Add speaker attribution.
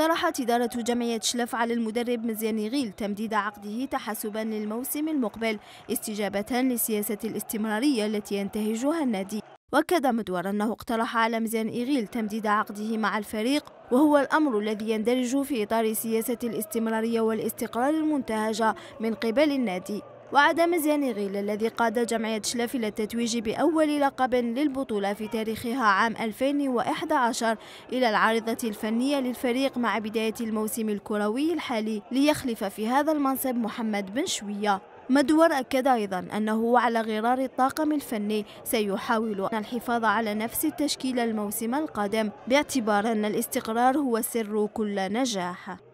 Speaker 1: اقترحت إدارة جمعية شلف على المدرب مزيان غيل تمديد عقده تحسبا للموسم المقبل استجابة لسياسة الاستمرارية التي ينتهجها النادي وكد مدور أنه اقترح على مزيان إغيل تمديد عقده مع الفريق وهو الأمر الذي يندرج في إطار سياسة الاستمرارية والاستقرار المنتهجة من قبل النادي وعدم غيل الذي قاد جمعية شلاف إلى التتويج بأول لقب للبطولة في تاريخها عام 2011 إلى العارضة الفنية للفريق مع بداية الموسم الكروي الحالي ليخلف في هذا المنصب محمد بن شوية مدور أكد أيضا أنه على غرار الطاقم الفني سيحاول الحفاظ على نفس التشكيل الموسم القادم باعتبار أن الاستقرار هو سر كل نجاح